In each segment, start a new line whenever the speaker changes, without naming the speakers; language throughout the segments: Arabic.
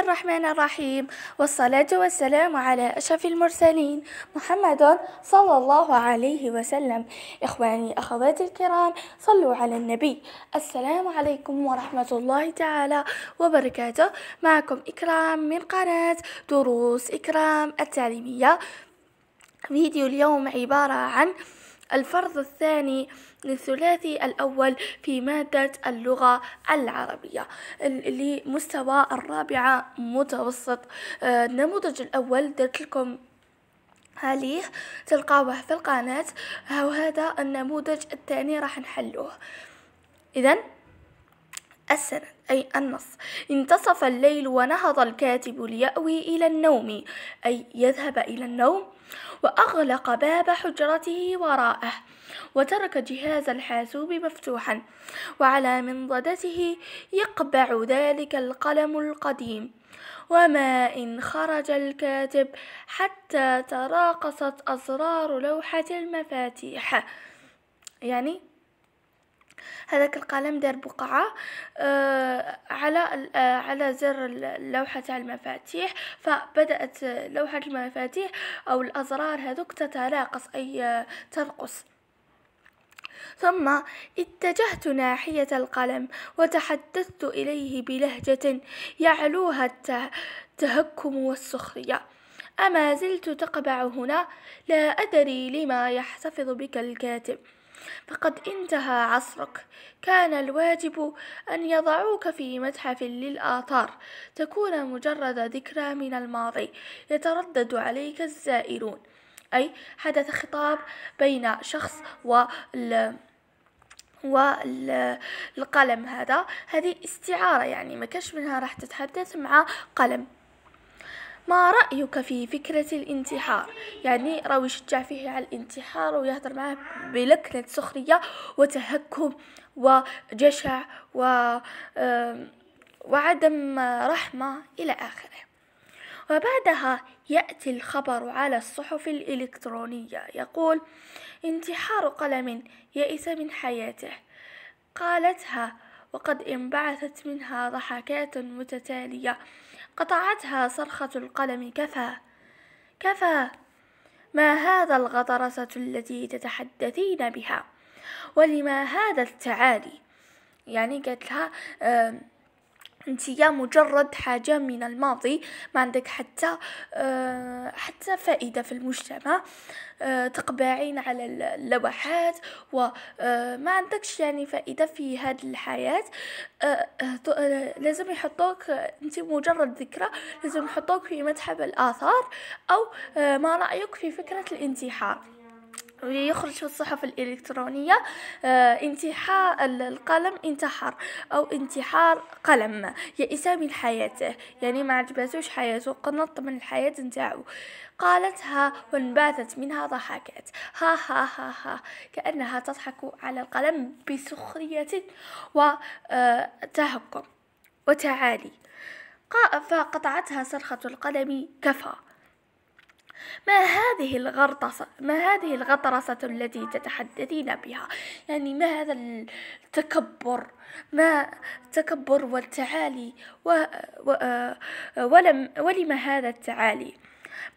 الله الرحمن الرحيم والصلاة والسلام على أشرف المرسلين محمد صلى الله عليه وسلم إخواني أخواتي الكرام صلوا على النبي السلام عليكم ورحمة الله تعالى وبركاته معكم إكرام من قناة دروس إكرام التعليمية فيديو اليوم عبارة عن الفرض الثاني للثلاثي الأول في مادة اللغة العربية لمستوى الرابعة متوسط آه، النموذج الأول درت لكم عليه تلقاوه في القناة وهذا النموذج الثاني راح نحلوه إذا السند أي النص انتصف الليل ونهض الكاتب ليأوي إلى النوم أي يذهب إلى النوم وأغلق باب حجرته وراءه وترك جهاز الحاسوب مفتوحا وعلى منضدته يقبع ذلك القلم القديم وما إن خرج الكاتب حتى تراقصت أزرار لوحة المفاتيح يعني هذاك القلم دار بقعه آه على آه على زر اللوحه تاع المفاتيح فبدات لوحه المفاتيح او الازرار هذوك تتراقص اي آه، ترقص ثم اتجهت ناحية القلم وتحدثت إليه بلهجة يعلوها التهكم والسخرية أما زلت تقبع هنا لا أدري لما يحتفظ بك الكاتب فقد انتهى عصرك كان الواجب أن يضعوك في متحف للآثار تكون مجرد ذكرى من الماضي يتردد عليك الزائرون أي حدث خطاب بين شخص وال والقلم هذا هذه استعارة يعني ما كانش منها راح تتحدث مع قلم ما رأيك في فكرة الانتحار يعني راهو يشجع فيه على الانتحار ويهضر معاه بلكنة سخرية وتهكم وجشع و وعدم رحمة إلى آخره وبعدها يأتي الخبر على الصحف الإلكترونية يقول انتحار قلم يئس من حياته قالتها وقد انبعثت منها ضحكات متتالية قطعتها صرخة القلم كفى كفى ما هذا الغطرسة التي تتحدثين بها ولما هذا التعالي يعني قالت لها انت يا مجرد حاجة من الماضي ما عندك حتى آه، حتى فائدة في المجتمع آه، تقبعين على اللوحات وما آه، عندكش يعني فائدة في هذه الحياة لازم يحطوك انت مجرد ذكرى لازم يحطوك في متحف الآثار أو ما رأيك في فكرة الانتحار يخرج في الصحف الإلكترونية آه، انتحار القلم انتحر أو انتحار قلم يئس من حياته يعني ما عجبتوش حياته قنط من الحياة نتاعو قالتها وانبعثت منها ضحكات ها ها ها ها كأنها تضحك على القلم بسخرية وتهكم آه، وتعالي فقطعتها صرخة القلم كفى ما هذه الغرطسة ما هذه الغطرسة التي تتحدثين بها يعني ما هذا التكبر ما التكبر والتعالي و... و... آه، ولم ولم هذا التعالي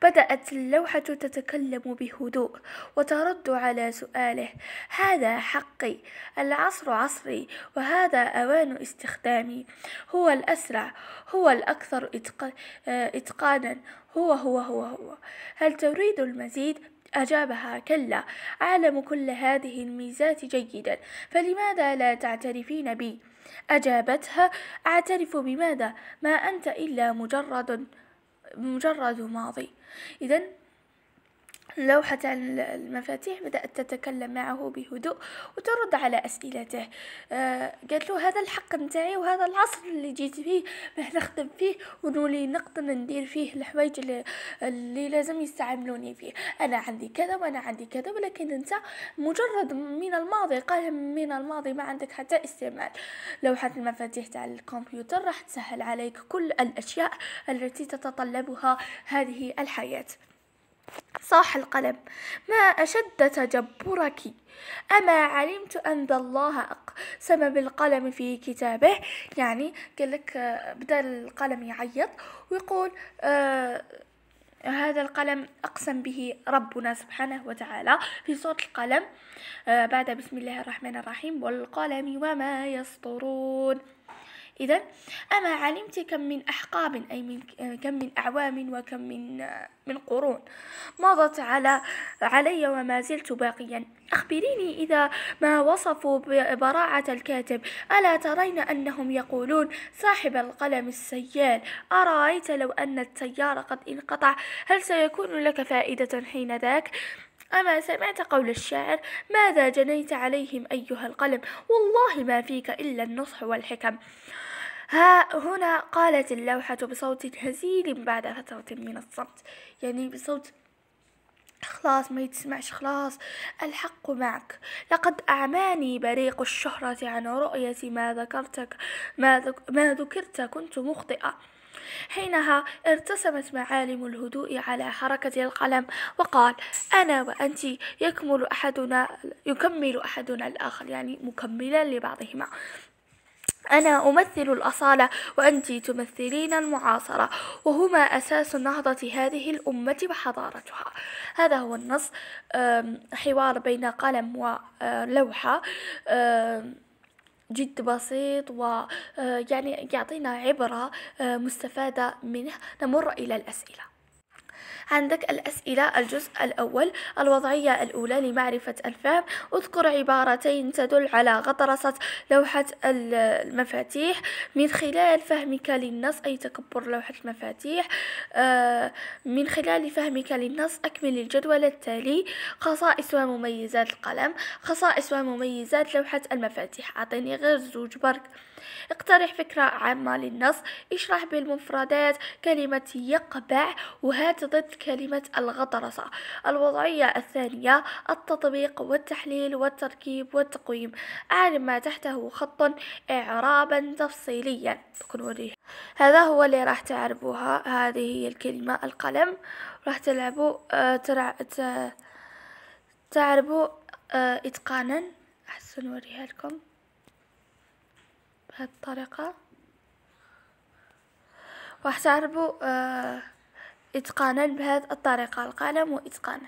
بدأت اللوحة تتكلم بهدوء وترد على سؤاله هذا حقي العصر عصري وهذا أوان استخدامي هو الأسرع هو الأكثر إتقانا هو هو هو هو هل تريد المزيد؟ أجابها كلا أعلم كل هذه الميزات جيدا فلماذا لا تعترفين بي؟ أجابتها أعترف بماذا؟ ما أنت إلا مجرد بمجرده ماضي إذا لوحة المفاتيح بدأت تتكلم معه بهدوء وترد على أسئلته آه، قالت له هذا الحق نتاعي وهذا العصر اللي جيت فيه باه نخدم فيه ونولي نقدر ندير فيه الحوايج اللي, اللي لازم يستعملوني فيه أنا عندي كذا وأنا عندي كذا ولكن أنت مجرد من الماضي قال من الماضي ما عندك حتى استعمال لوحة المفاتيح تاع الكمبيوتر راح تسهل عليك كل الأشياء التي تتطلبها هذه الحياة صاح القلم ما أشد تجبرك أما علمت أن الله أقسم بالقلم في كتابه يعني قال لك بدأ القلم يعيط ويقول آه هذا القلم أقسم به ربنا سبحانه وتعالى في صوت القلم آه بعد بسم الله الرحمن الرحيم والقلم وما يسطرون إذا أما علمت كم من أحقاب أي من آه، كم من أعوام وكم من آه، من قرون مضت على علي وما زلت باقيا أخبريني إذا ما وصفوا براعة الكاتب ألا ترين أنهم يقولون صاحب القلم السيال أرأيت لو أن التيار قد انقطع هل سيكون لك فائدة حين ذاك أما سمعت قول الشاعر ماذا جنيت عليهم أيها القلم والله ما فيك إلا النصح والحكم ها هنا قالت اللوحة بصوت هزيل بعد فترة من الصمت يعني بصوت خلاص ما يتسمعش خلاص الحق معك لقد أعماني بريق الشهرة عن رؤية ما ذكرتك ما, ذكرت كنت مخطئة حينها ارتسمت معالم الهدوء على حركة القلم وقال أنا وأنت يكمل أحدنا يكمل أحدنا الآخر يعني مكملا لبعضهما أنا أمثل الأصالة وأنت تمثلين المعاصرة وهما أساس نهضة هذه الأمة وحضارتها هذا هو النص حوار بين قلم ولوحة آه، جد بسيط ويعني آه، يعطينا عبرة آه، مستفادة منه نمر إلى الأسئلة عندك الأسئلة الجزء الأول الوضعية الأولى لمعرفة الفهم اذكر عبارتين تدل على غطرسة لوحة المفاتيح من خلال فهمك للنص أي تكبر لوحة المفاتيح آه، من خلال فهمك للنص أكمل الجدول التالي خصائص ومميزات القلم خصائص ومميزات لوحة المفاتيح أعطيني غير زوج برك اقترح فكرة عامة للنص اشرح بالمفردات كلمة يقبع وهات ضد كلمة الغطرسة الوضعية الثانية التطبيق والتحليل والتركيب والتقويم أعلم ما تحته خط إعرابا تفصيليا هذا هو اللي راح تعربوها هذه هي الكلمة القلم راح تلعبوا آه، ترع... ت... تعربوا آه، إتقانا أحسن وريها لكم بهذه الطريقة راح تعربوا آه إتقانا بهذه الطريقة القلم وإتقانا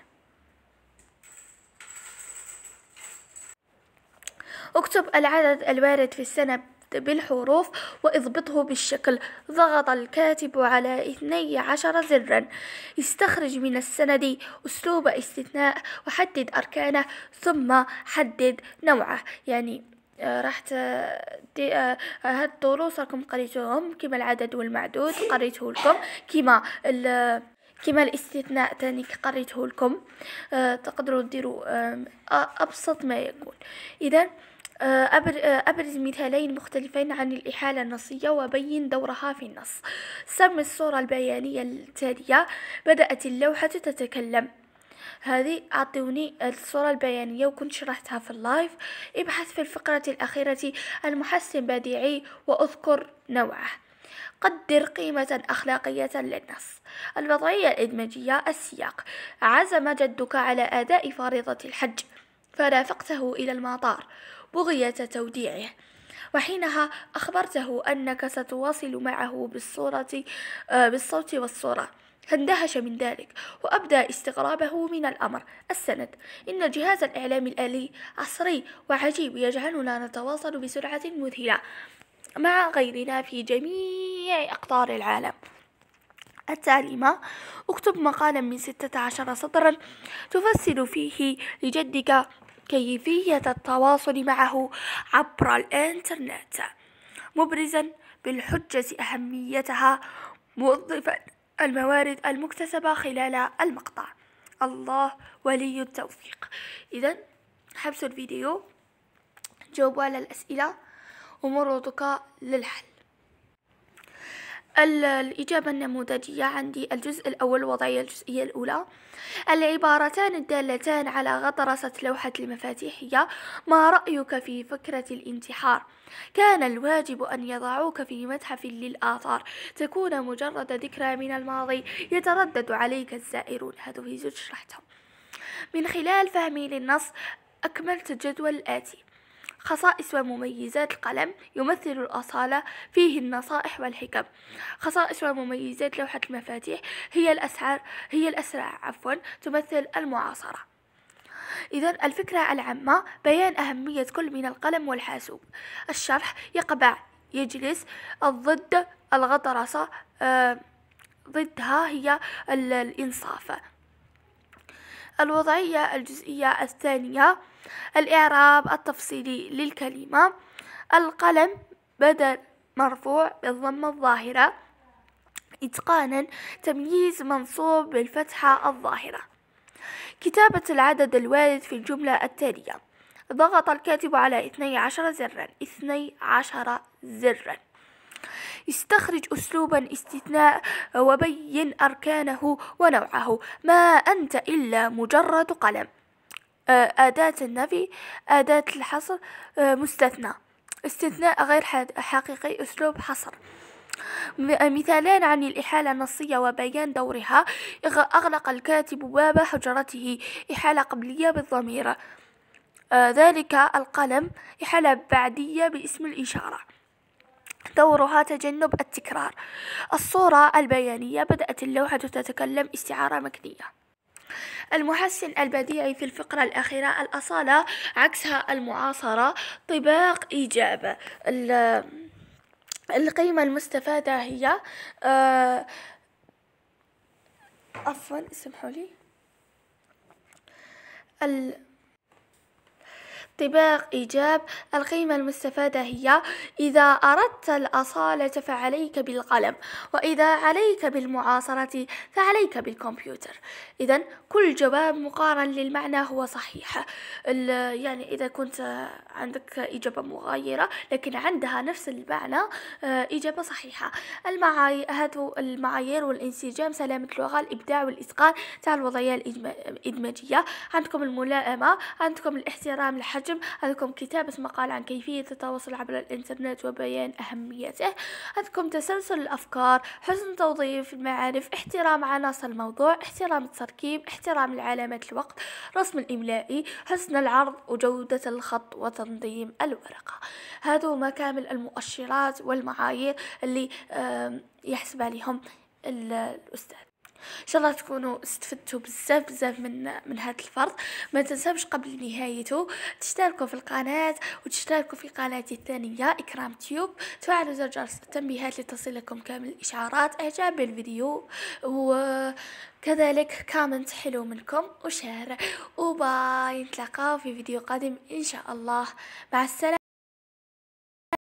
اكتب العدد الوارد في السنة بالحروف واضبطه بالشكل ضغط الكاتب على اثني عشر زرا استخرج من السند أسلوب استثناء وحدد أركانه ثم حدد نوعه يعني راح آه، هاد الدروس راكم قريتوهم كما العدد والمعدود قريته لكم كما كما الاستثناء تاني قريته لكم آه، تقدروا ديروا آه، ابسط ما يكون اذا أبرز مثالين مختلفين عن الإحالة النصية وبين دورها في النص سم الصورة البيانية التالية بدأت اللوحة تتكلم هذه اعطوني الصوره البيانيه وكنت شرحتها في اللايف ابحث في الفقره الاخيره المحسن بديعي واذكر نوعه قدر قيمة أخلاقية للنص الوضعية الإدمجية السياق عزم جدك على أداء فريضة الحج فرافقته إلى المطار بغية توديعه وحينها أخبرته أنك ستواصل معه بالصورة آه، بالصوت والصورة فاندهش من ذلك وأبدى استغرابه من الأمر السند إن الجهاز الإعلامي الآلي عصري وعجيب يجعلنا نتواصل بسرعة مذهلة مع غيرنا في جميع أقطار العالم التعليمة اكتب مقالا من ستة عشر سطرا تفسر فيه لجدك كيفية التواصل معه عبر الإنترنت مبرزا بالحجة أهميتها موظفا الموارد المكتسبة خلال المقطع الله ولي التوفيق إذا حبسوا الفيديو جاوبوا على الأسئلة ومروا للحل الإجابة النموذجية عندي الجزء الأول وضعية الجزئية الأولى العبارتان الدالتان على غطرسة لوحة المفاتيحية ما رأيك في فكرة الانتحار؟ كان الواجب أن يضعوك في متحف للآثار تكون مجرد ذكرى من الماضي يتردد عليك الزائرون هذه زوج شرحتها من خلال فهمي للنص أكملت الجدول الآتي خصائص ومميزات القلم يمثل الأصالة فيه النصائح والحكم خصائص ومميزات لوحة المفاتيح هي الأسعار هي الأسرع عفوا تمثل المعاصرة إذا الفكرة العامة بيان أهمية كل من القلم والحاسوب الشرح يقبع يجلس الضد الغطرسة آه ضدها هي الإنصاف الوضعية الجزئية الثانية الإعراب التفصيلي للكلمة القلم بدل مرفوع بالضمة الظاهرة إتقانا تمييز منصوب بالفتحة الظاهرة كتابة العدد الوارد في الجملة التالية ضغط الكاتب على اثني عشر زرا اثني عشر زرا استخرج أسلوب الاستثناء وبين أركانه ونوعه ما أنت إلا مجرد قلم أداة النفي أداة الحصر مستثنى استثناء غير حقيقي أسلوب حصر مثالان عن الإحالة النصية وبيان دورها أغلق الكاتب باب حجرته إحالة قبلية بالضمير ذلك القلم إحالة بعدية باسم الإشارة دورها تجنب التكرار الصورة البيانية بدأت اللوحة تتكلم استعارة مكنية المحسن البديعي في الفقرة الأخيرة الأصالة عكسها المعاصرة طباق إجابة القيمة المستفادة هي آه، عفوا اسمحوا لي طباق إيجاب القيمة المستفادة هي إذا أردت الأصالة فعليك بالقلم وإذا عليك بالمعاصرة فعليك بالكمبيوتر إذا كل جواب مقارن للمعنى هو صحيح يعني إذا كنت عندك إجابة مغايرة لكن عندها نفس المعنى آه، إجابة صحيحة المعاي... هذا المعايير والانسجام سلامة اللغة الإبداع والإتقان تاع الوضعية الإدماجية عندكم الملائمة عندكم الاحترام الحج المترجم عندكم كتابة مقال عن كيفية التواصل عبر الإنترنت وبيان أهميته عندكم تسلسل الأفكار حسن توظيف المعارف احترام عناصر الموضوع احترام التركيب احترام العلامات الوقت رسم الإملائي حسن العرض وجودة الخط وتنظيم الورقة هادو ما كامل المؤشرات والمعايير اللي يحسب عليهم الأستاذ ان شاء الله تكونوا استفدتوا بزاف بزاف من من هذا الفرض ما تنساوش قبل نهايته تشتركوا في القناه وتشتركوا في قناتي الثانيه اكرام تيوب تفعلوا زر جرس التنبيهات لتصلكم كامل الاشعارات اعجاب بالفيديو وكذلك كومنت حلو منكم وشير وباي نتلاقاو في فيديو قادم ان شاء الله مع السلامه